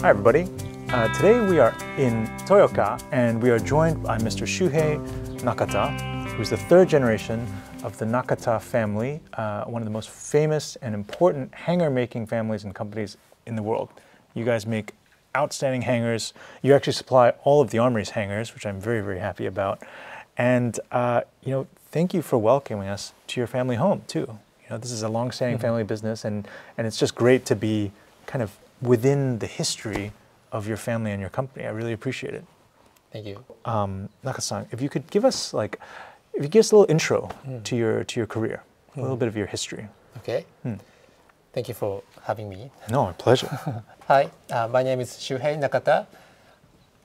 Hi everybody. Uh, today we are in Toyoka and we are joined by Mr. Shuhei Nakata, who's the third generation of the Nakata family, uh, one of the most famous and important hanger making families and companies in the world. You guys make outstanding hangers. You actually supply all of the Armory's hangers, which I'm very, very happy about. And, uh, you know, thank you for welcoming us to your family home too. You know, this is a long-standing mm -hmm. family business and, and it's just great to be kind of within the history of your family and your company. I really appreciate it. Thank you. Um, if you could give us like, if you give us a little intro mm. to your to your career, mm. a hmm. little bit of your history. Okay. Mm. Thank you for having me. No, my pleasure. Hi, uh, my name is Shuhei Nakata.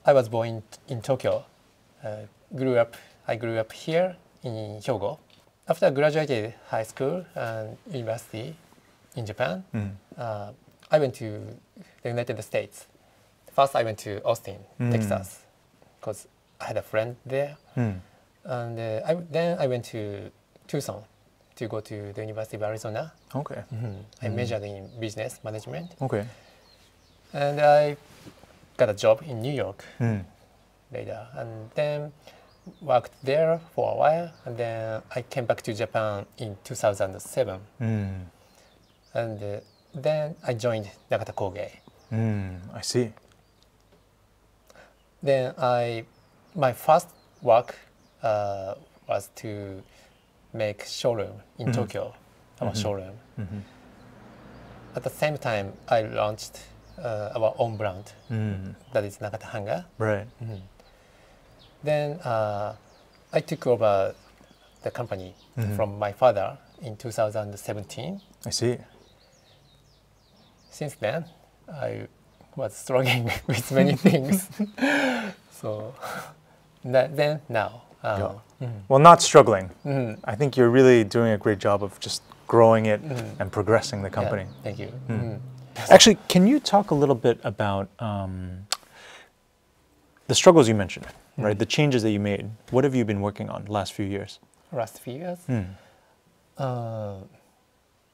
I was born in, in Tokyo. Uh, grew up. I grew up here in Hyogo. After I graduated high school and university in Japan, hmm. uh, I went to the United States, first I went to Austin, mm. Texas, because I had a friend there. Mm. And uh, I, then I went to Tucson to go to the University of Arizona. Okay. Mm-hmm. I hmm. majored in business management. Okay. And I got a job in New York mm. later. And then worked there for a while. And then I came back to Japan in 2007. Hmm. And uh, then I joined Nakata Koge. Mm, I see. Then I, my first work uh, was to make showroom in mm -hmm. Tokyo, our mm -hmm. showroom. Mm -hmm. At the same time, I launched uh, our own brand, hmm. that is Nakata Hanga. Right. Hmm. Then uh, I took over the company hmm. from my father in 2017. I see since then, I was struggling with many things. so then now. Um, yeah. mm Well, not struggling. Mm I think you're really doing a great job of just growing it mm and progressing the company. Yeah, thank you. Mm. Actually, can you talk a little bit about um, the struggles you mentioned, right? The changes that you made. What have you been working on the last few years? Last few years? Hmm. Uh,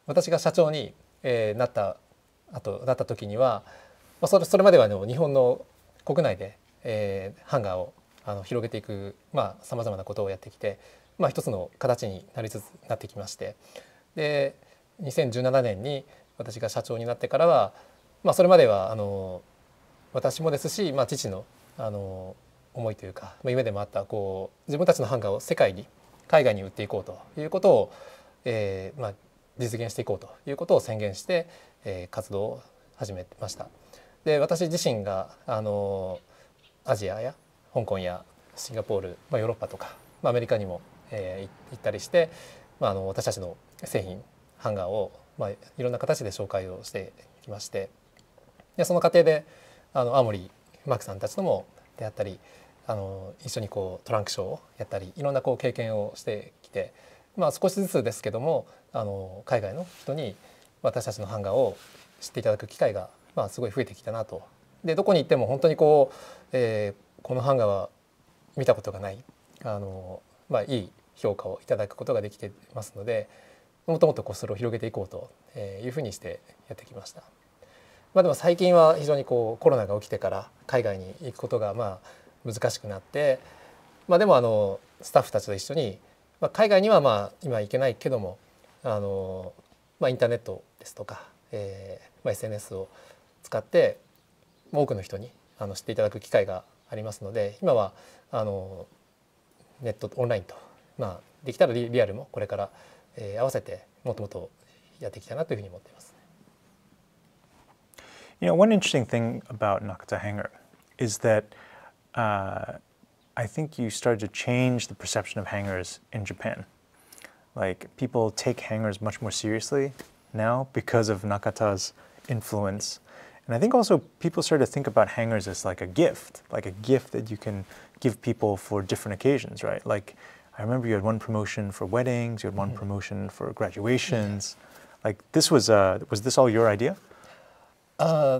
私が社長に、えー、なったあとだった時には、まあ、それそれまではの日本の国内で、えー、ハンガーをあの広げていくさまざ、まなことをやってきて、まあ、一つの形になりつつなってきましてで2017年に私が社長になってからは、まあ、それまではあの私もですし、まあ、父のあの思いというか、まあ、夢でもあったこう自分たちのハンガーを世界に海外に売っていこうということを、えーまあ、実現していこうということを宣言して、えー、活動を始めました。で私自身があのアジアや香港やシンガポール、まあ、ヨーロッパとか、まあ、アメリカにも、えー、行ったりして、まあ、あの私たちの製品ハンガーを、まあ、いろんな形で紹介をしてきましてでその過程であの青森マークさんたちとも出会ったりあの一緒にこうトランクショーをやったりいろんなこう経験をしてきてまあ、少しずつですけどもあの海外の人に私たちの版画を知っていただく機会が、まあ、すごい増えてきたなと。でどこに行っても本当にこう、えー、この版画は見たことがないあの、まあ、いい評価をいただくことができてますのでもともとこうそれを広げていこうというふうにしてやってきました。まあ、でも最近は非常にこうコロナが起きてから海外に行くことがまあ難しくなって、まあ、でもあのスタッフたちと一緒にまあ、海外にはまあ今行けないけどもあの、まあ、インターネットですとか、えーまあ、SNS を使って多くの人にあの知っていただく機会がありますので今はあのネットオンラインと、まあ、できたらリアルもこれから、えー、合わせてもっともっとやっていきたいなというふうに思っています。You know, one interesting thing about Nakata Hangar is that、uh, I think you started to change the perception of hangers in Japan. Like people take hangers much more seriously now because of Nakata's influence. And I think also people started to think about hangers as like a gift, like a gift that you can give people for different occasions, right? Like I remember you had one promotion for weddings, you had one mm -hmm. promotion for graduations. Like this was uh, was this all your idea? Uh,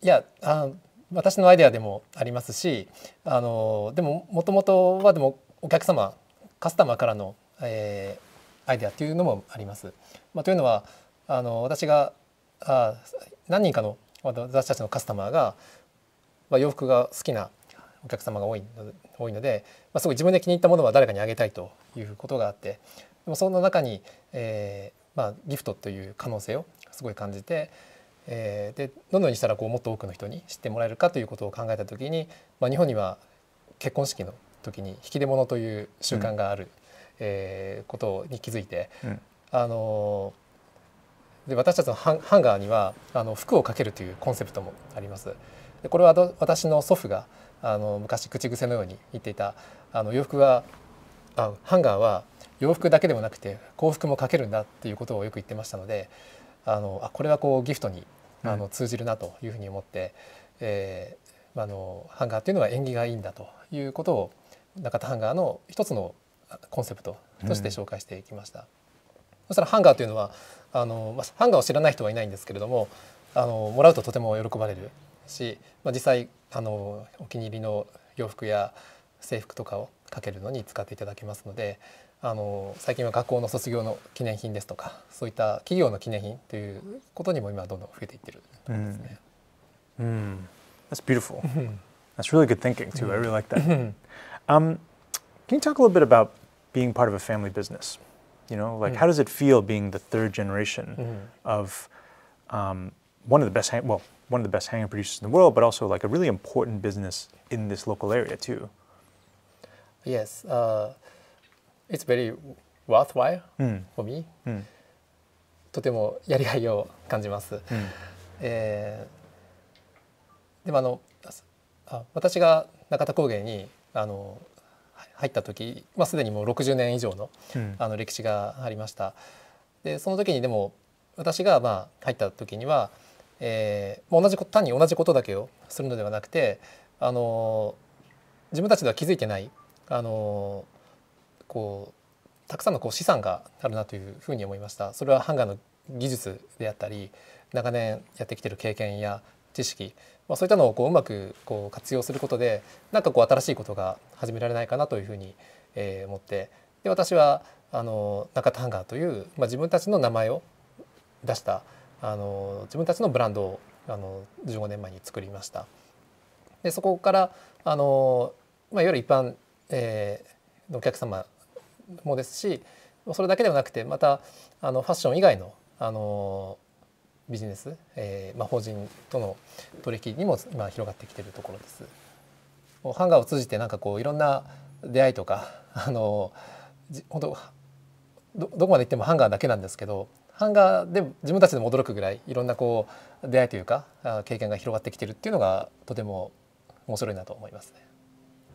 yeah. Um 私のアイデアでもありますしあのでももともとはでもお客様カスタマーからの、えー、アイデアというのもあります。まあ、というのはあの私があ何人かの私たちのカスタマーが、まあ、洋服が好きなお客様が多いので多いので、まあ、すごい自分で気に入ったものは誰かにあげたいということがあってでもその中に、えーまあ、ギフトという可能性をすごい感じて。えー、でどのようにしたらこうもっと多くの人に知ってもらえるかということを考えた時に、まあ、日本には結婚式の時に引き出物という習慣がある、うん、えー、ことに気づいて、うん、あので私たちのハンガーにはあの服をかけるというコンセプトもあります。でこれは私の祖父があの昔口癖のように言っていたあの洋服はあハンガーは洋服だけでもなくて幸福もかけるんだっていうことをよく言ってましたのであのあこれはこうギフトにあの通じるなというふうに思って、えー、あのハンガーというのは縁起がいいんだということを中田ハンガーの一つのコンセプトとして紹介していきました。そしたらハンガーというのはあの、まあ、ハンガーを知らない人はいないんですけれどもあのもらうととても喜ばれるし、まあ、実際あのお気に入りの洋服や制服とかをかけるのに使っていただけますので、あの最近は学校の卒業の記念品ですとかそういった企業の記念品ということにも今どんどん増えていってるところですね。Mm. That's beautiful. Hmm. That's really good thinking too. I really like that. Hmm. Um, can you talk a little bit about being part of a family business? You know, like hmm. how does it feel being the third generation of um, one of the best, well, one of the best hanging producers in the world, but also like a really important business in this local area too. Yes. Uh, it's very worthwhile for me、うん、とてもやりがいを感じます。うん、えー、でもあのあ私が中田工芸にあの入った時、まあ、すでにもう60年以上の,、あの歴史がありました。でその時にでも私がまあ入った時には、えー、同じこ単に同じことだけをするのではなくて、あの自分たちでは気づいてない、あのこうたくさんのこう資産があるなというふうに思いましたそれはハンガーの技術であったり長年やってきている経験や知識、まあ、そういったのをこううまくこう活用することで何かこう新しいことが始められないかなというふうに、えー、思ってで私はあの中田ハンガーという、まあ、自分たちの名前を出したあの自分たちのブランドをあの15年前に作りました。でそこからあの、まあ、いわゆる一般、えー、のお客様もですしそれだけではなくてまたあのファッション以外のあのビジネス、えーまあ、法人との取引にも今広がってきているところです。ハンガーを通じてなんかこういろんな出会いとかあの本当どどこまで行ってもハンガーだけなんですけどハンガーで自分たちでも驚くぐらいいろんなこう出会いというか経験が広がってきてるっていうのがとても面白いなと思いますね。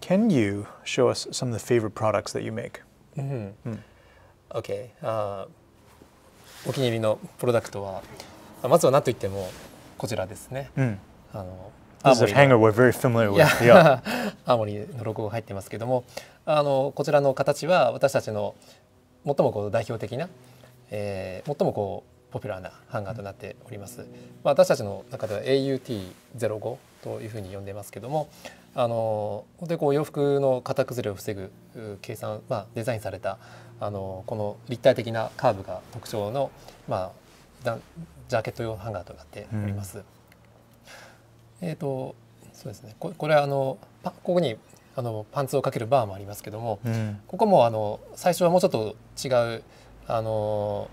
Can you show us some of the favorite products that you make? うん、うん、OK あお気に入りのプロダクトはまずは何といってもこちらですね、うん、あの青森 のロゴが入ってますけどもあのこちらの形は私たちの最もこう代表的な、えー、最もこうポピュラーなハンガーとなっております、まあ、私たちの中では AUT05 というふうに呼んでますけどもあの本当にこう洋服の型崩れを防ぐ計算、まあ、デザインされたあのこの立体的なカーブが特徴の、まあ、ジャケット用ハンガーとなっております。うん、えーと、そうですねここれはあのここにあのパンツをかけるバーもありますけども、うん、ここもあの最初はもうちょっと違うあの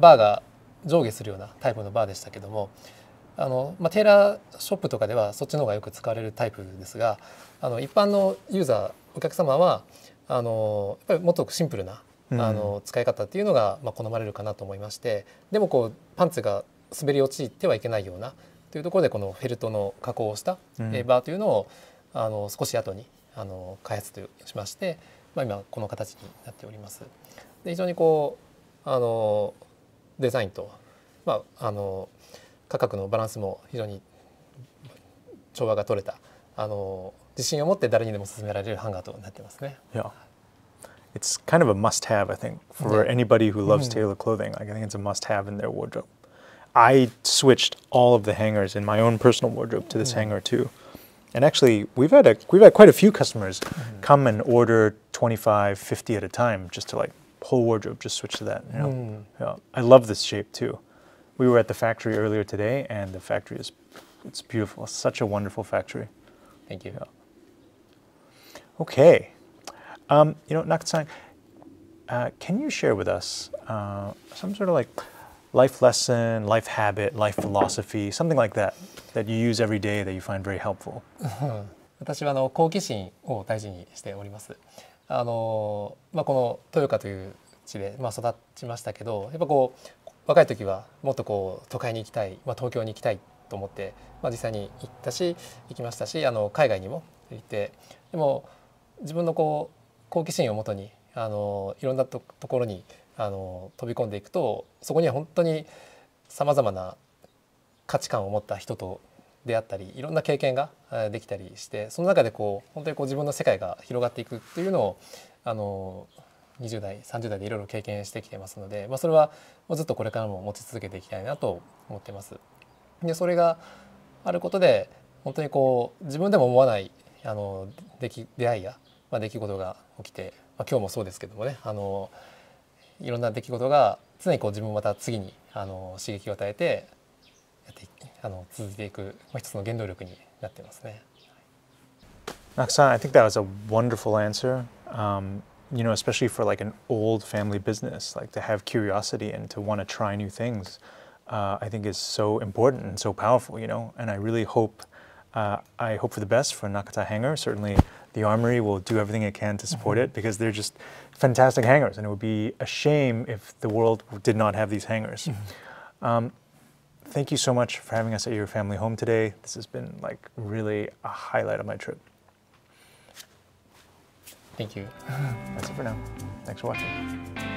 バーが上下するようなタイプのバーでしたけどもあの、まあ、テーラーショップとかではそっちの方がよく使われるタイプですがあの一般のユーザーお客様はあのやっぱりもっとシンプルなあの使い方っていうのが、まあ、好まれるかなと思いましてでもこうパンツが滑り落ちてはいけないようなというところでこのフェルトの加工をしたレバーというのを、うん、あの少し後にあの開発としまして、まあ、今この形になっております。で非常にこうあのデザインと、まあ、あの価格のバランスも非常に調和が取れたあの自信を持って誰にでも勧められるハンガーとなってますね。Yeah. It's kind of a must have, I think, for anybody who loves mm-hmm. tailored clothing. I think it's a must have in their wardrobe. I switched all of the hangers in my own personal wardrobe to this mm-hmm. hanger too. And actually, we've had a, we've had quite a few customers mm come and order 25, 50 at a time, just to like whole wardrobe, just switch to that. You know? mm. yeah. I love this shape too we were at the factory earlier today, and the factory is it's beautiful. It's such a wonderful factory. Thank you. Okay. Um, you know, Nakatsan, uh, can you share with us uh, some sort of like life lesson, life habit, life philosophy, something like that that you use every day that you find very helpful? 私はあの好奇心を大事にしております。あのまあこの豊川という地でまあ育ちましたけど、やっぱこう若い時はもっとこう都会に行きたい、まあ、東京に行きたいと思って、まあ、実際に行ったし行きましたしあの海外にも行ってでも自分のこう好奇心をもとにあのいろんなところにあの飛び込んでいくとそこには本当にさまざまな価値観を持った人と出会ったりいろんな経験ができたりしてその中でこう本当にこう自分の世界が広がっていくっていうのをあの20代30代でいろいろ経験してきてますので、まあ、それはずっとこれからも持ち続けていきたいなと思ってます。でそれがあることで本当にこう自分でも思わないあの出来出会いや、まあ、出来事が起きて、まあ、今日もそうですけどもねあのいろんな出来事が常にこう自分また次にあの刺激を与えてやってあの続いていく、まあ、一つの原動力になってますね。r o x a n n I think that was a wonderful answer. Um, you know, especially for like an old family business, like to have curiosity and to want to try new things, uh, I think is so important and so powerful, you know. And I really hope, uh, I hope for the best for Nakata Hangar. Certainly, the Armory will do everything it can to support mm -hmm. it mm-hmm. because they're just fantastic hangars, and it would be a shame if the world did not have these hangars. Mm -hmm. um, thank you so much for having us at your family home today. This has been like really a highlight of my trip. Thank you. That's it for now. Thanks for watching.